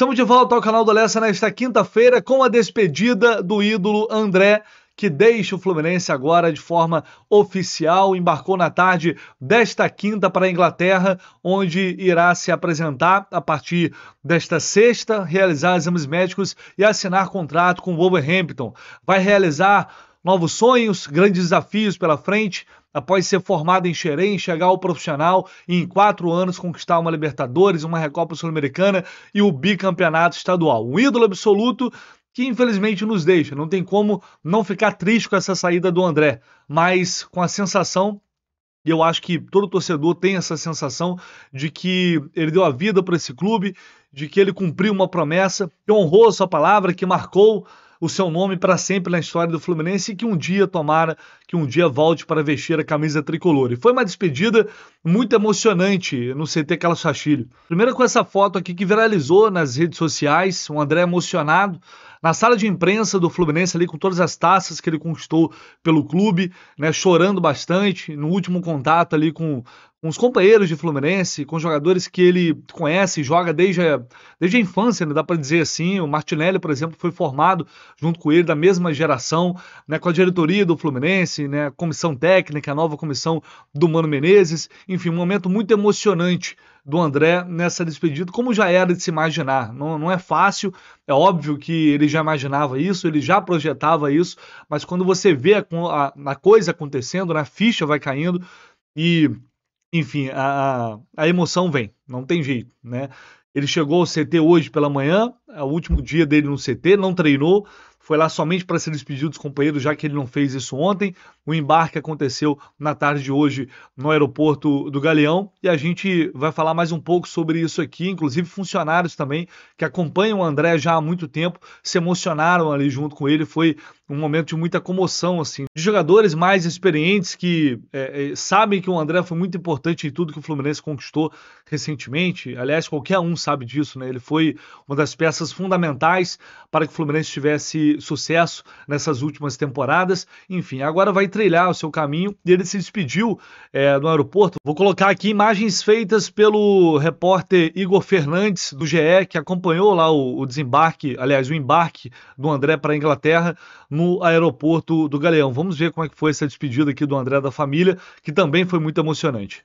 Estamos de volta ao canal do Alessa nesta quinta-feira com a despedida do ídolo André, que deixa o Fluminense agora de forma oficial. Embarcou na tarde desta quinta para a Inglaterra, onde irá se apresentar a partir desta sexta, realizar exames médicos e assinar contrato com o Wolverhampton. Vai realizar novos sonhos, grandes desafios pela frente. Após ser formado em Xerém, chegar ao profissional e em quatro anos conquistar uma Libertadores, uma Recopa Sul-Americana e o bicampeonato estadual. Um ídolo absoluto que infelizmente nos deixa. Não tem como não ficar triste com essa saída do André, mas com a sensação e eu acho que todo torcedor tem essa sensação de que ele deu a vida para esse clube, de que ele cumpriu uma promessa, que honrou a sua palavra, que marcou o seu nome para sempre na história do Fluminense e que um dia, tomara, que um dia volte para vestir a camisa tricolor. E foi uma despedida muito emocionante no CT Calçachilho. Primeiro com essa foto aqui que viralizou nas redes sociais, um André emocionado na sala de imprensa do Fluminense ali com todas as taças que ele conquistou pelo clube, né, chorando bastante no último contato ali com, com os companheiros de Fluminense, com jogadores que ele conhece e joga desde a, desde a infância, né, dá para dizer assim, o Martinelli, por exemplo, foi formado junto com ele da mesma geração, né, com a diretoria do Fluminense, né, comissão técnica, a nova comissão do Mano Menezes, enfim, um momento muito emocionante do André nessa despedida, como já era de se imaginar. Não, não é fácil, é óbvio que ele já imaginava isso, ele já projetava isso, mas quando você vê a, a, a coisa acontecendo, né, a ficha vai caindo e, enfim, a, a emoção vem, não tem jeito, né? Ele chegou ao CT hoje pela manhã, é o último dia dele no CT, não treinou, foi lá somente para se despedir dos companheiros, já que ele não fez isso ontem. O embarque aconteceu na tarde de hoje no aeroporto do Galeão e a gente vai falar mais um pouco sobre isso aqui. Inclusive, funcionários também que acompanham o André já há muito tempo se emocionaram ali junto com ele. Foi um momento de muita comoção, assim, de jogadores mais experientes que é, é sabem que o André foi muito importante em tudo que o Fluminense conquistou recentemente. Aliás, qualquer um sabe disso, né? Ele foi uma das peças fundamentais para que o Fluminense tivesse sucesso nessas últimas temporadas. Enfim, agora vai trilhar o seu caminho. E ele se despediu é, no aeroporto. Vou colocar aqui imagens feitas pelo repórter Igor Fernandes, do GE, que acompanhou lá o, o desembarque, aliás, o embarque do André para a Inglaterra no aeroporto do Galeão. Vamos ver como é que foi essa despedida aqui do André da família, que também foi muito emocionante.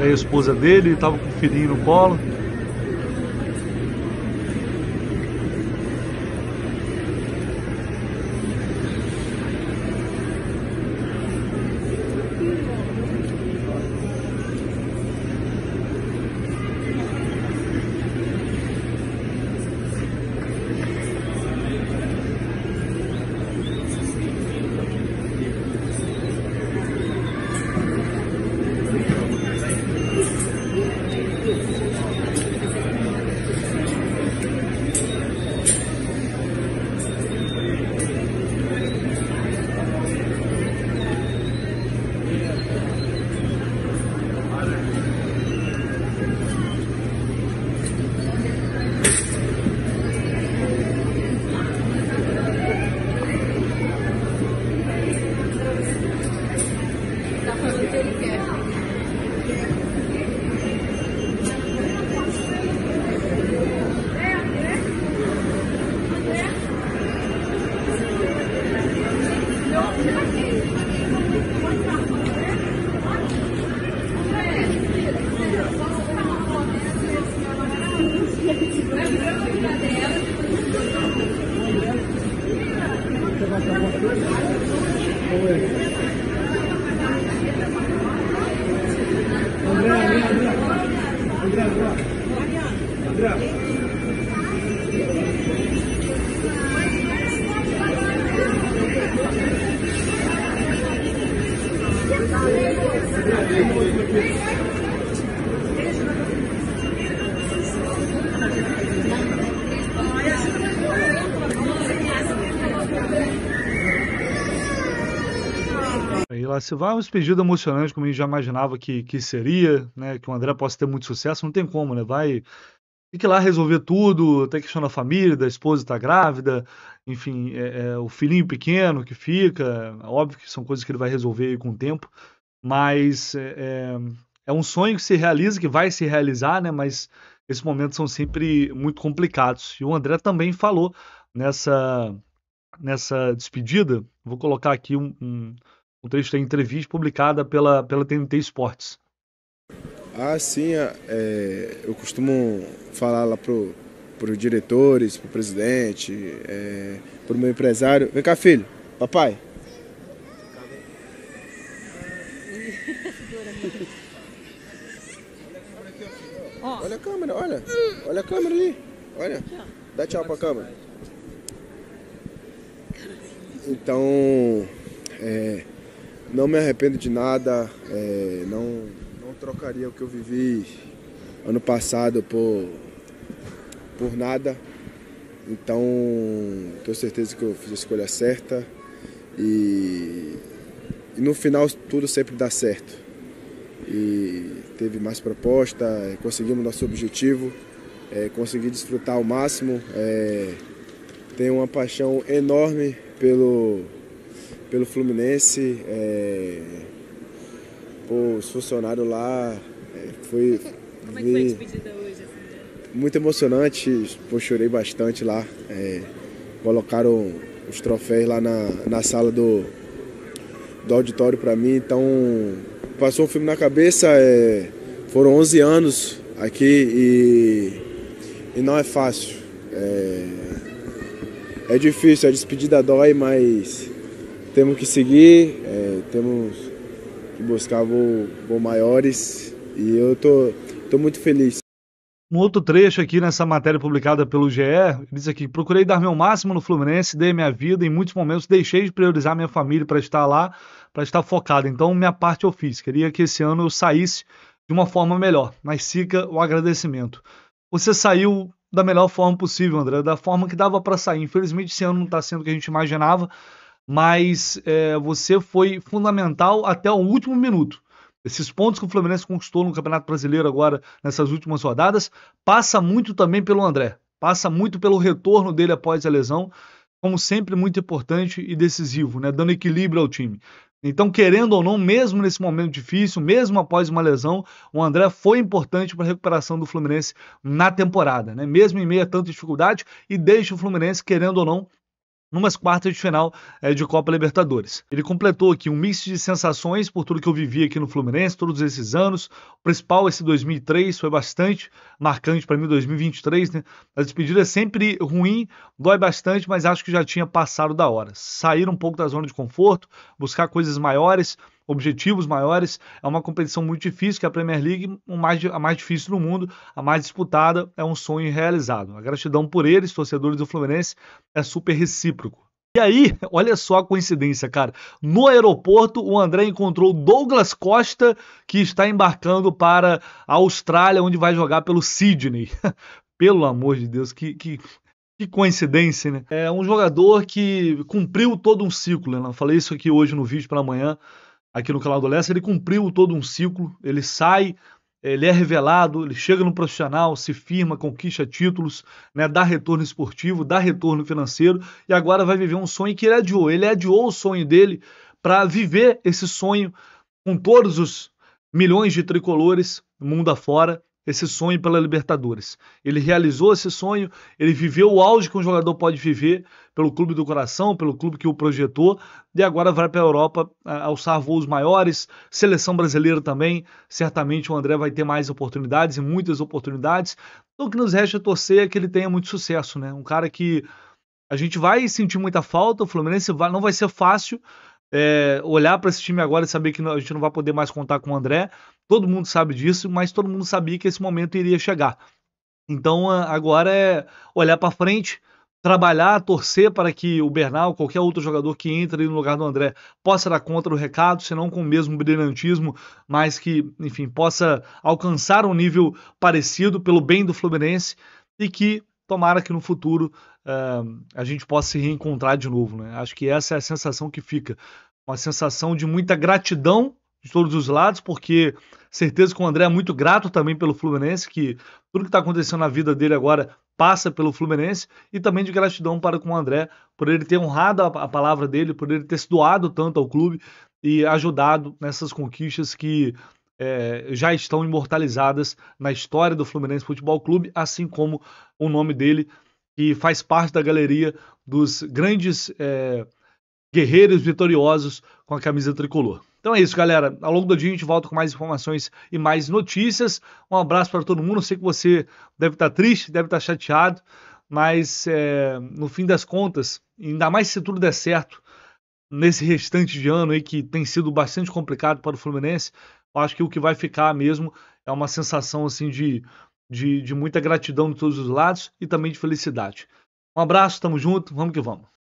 Aí a esposa dele estava com o filhinho no colo. lá se vai um despedida emocionante, como a gente já imaginava que, que seria, né? Que o André possa ter muito sucesso, não tem como, né? Vai tem que ir lá resolver tudo, até questão da família, da esposa está grávida, enfim, é, é, o filhinho pequeno que fica, óbvio que são coisas que ele vai resolver com o tempo, mas é, é, é, um sonho que se realiza, que vai se realizar, né? Mas esses momentos são sempre muito complicados. E o André também falou nessa nessa despedida, vou colocar aqui um um trecho da entrevista publicada pela, pela TNT Esportes. Ah, sim, é, é, eu costumo falar lá pro, pro diretores, pro presidente, é, pro meu empresário. Vem cá, filho, papai. Olha a câmera, olha. Olha a câmera ali. Olha. Dá tchau pra câmera. Então, é, não me arrependo de nada, é, não, não trocaria o que eu vivi ano passado por, por nada. Então, tenho certeza que eu fiz a escolha certa e, e no final tudo sempre dá certo. E teve mais proposta, é, conseguimos nosso objetivo, é, consegui desfrutar ao máximo. É, tenho uma paixão enorme pelo, pelo Fluminense, é, por os funcionários lá. É, foi, Como é que foi a despedida hoje? Assim? Muito emocionante, pô, chorei bastante lá. É, colocaram os troféus lá na, na sala do, do auditório para mim, então passou um filme na cabeça. É, foram 11 anos aqui e, e não é fácil. É, é difícil, a despedida dói, mas temos que seguir, é, temos que buscar voos voo maiores e eu tô, tô muito feliz. Um outro trecho aqui nessa matéria publicada pelo GE, diz aqui: procurei dar meu máximo no Fluminense, dei minha vida, em muitos momentos deixei de priorizar minha família para estar lá, para estar focado. Então, minha parte eu fiz. Queria que esse ano eu saísse de uma forma melhor, mas fica o agradecimento. Você saiu da melhor forma possível, André, da forma que dava para sair. Infelizmente, esse ano não está sendo o que a gente imaginava, mas é, você foi fundamental até o último minuto. Esses pontos que o Fluminense conquistou no Campeonato Brasileiro agora, nessas últimas rodadas, passa muito também pelo André, passa muito pelo retorno dele após a lesão, como sempre muito importante e decisivo, né? dando equilíbrio ao time. Então, querendo ou não, mesmo nesse momento difícil, mesmo após uma lesão, o André foi importante para a recuperação do Fluminense na temporada, né? mesmo em meio a tanta dificuldade, e deixa o Fluminense, querendo ou não, numas quartas de final eh, de Copa Libertadores. Ele completou aqui um mix de sensações por tudo que eu vivi aqui no Fluminense todos esses anos. O principal, esse 2003, foi bastante marcante para mim, 2023, né? A despedida é sempre ruim, dói bastante, mas acho que já tinha passado da hora. Sair um pouco da zona de conforto, buscar coisas maiores, objetivos maiores. É uma competição muito difícil, que é a Premier League, a mais difícil do mundo, a mais disputada, é um sonho realizado. A gratidão por eles, torcedores do Fluminense, é super recíproco. E aí, olha só a coincidência, cara. No aeroporto, o André encontrou Douglas Costa, que está embarcando para a Austrália, onde vai jogar pelo Sydney. pelo amor de Deus, que, que, que coincidência, né? É um jogador que cumpriu todo um ciclo, né? falei isso aqui hoje no vídeo pela manhã aqui no canal Leste, ele cumpriu todo um ciclo, ele sai, ele é revelado, ele chega no profissional, se firma, conquista títulos, né, dá retorno esportivo, dá retorno financeiro e agora vai viver um sonho que ele adiou. Ele adiou o sonho dele para viver esse sonho com todos os milhões de tricolores mundo afora esse sonho pela Libertadores. Ele realizou esse sonho, ele viveu o auge que um jogador pode viver pelo clube do coração, pelo clube que o projetou, e agora vai para a Europa alçar voos maiores. Seleção brasileira também, certamente o André vai ter mais oportunidades e muitas oportunidades. Então o que nos resta é torcer é que ele tenha muito sucesso, né? Um cara que a gente vai sentir muita falta, o Fluminense vai, não vai ser fácil, é, olhar para esse time agora e saber que a gente não vai poder mais contar com o André. Todo mundo sabe disso, mas todo mundo sabia que esse momento iria chegar. Então agora é olhar para frente, trabalhar, torcer para que o Bernal, qualquer outro jogador que entre no lugar do André, possa dar conta do recado, se não com o mesmo brilhantismo, mas que, enfim, possa alcançar um nível parecido pelo bem do Fluminense e que tomara que no futuro a gente possa se reencontrar de novo. Né? Acho que essa é a sensação que fica. Uma sensação de muita gratidão de todos os lados, porque certeza que o André é muito grato também pelo Fluminense, que tudo que está acontecendo na vida dele agora passa pelo Fluminense, e também de gratidão para com o André por ele ter honrado a, a palavra dele, por ele ter se doado tanto ao clube e ajudado nessas conquistas que é, já estão imortalizadas na história do Fluminense Futebol Clube, assim como o nome dele que faz parte da galeria dos grandes é, guerreiros vitoriosos com a camisa tricolor. Então é isso, galera. Ao longo do dia a gente volta com mais informações e mais notícias. Um abraço para todo mundo. Eu sei que você deve estar tá triste, deve estar tá chateado, mas é, no fim das contas, ainda mais se tudo der certo nesse restante de ano aí que tem sido bastante complicado para o Fluminense, eu acho que o que vai ficar mesmo é uma sensação assim de de, de muita gratidão de todos os lados e também de felicidade. Um abraço, tamo junto, vamos que vamos.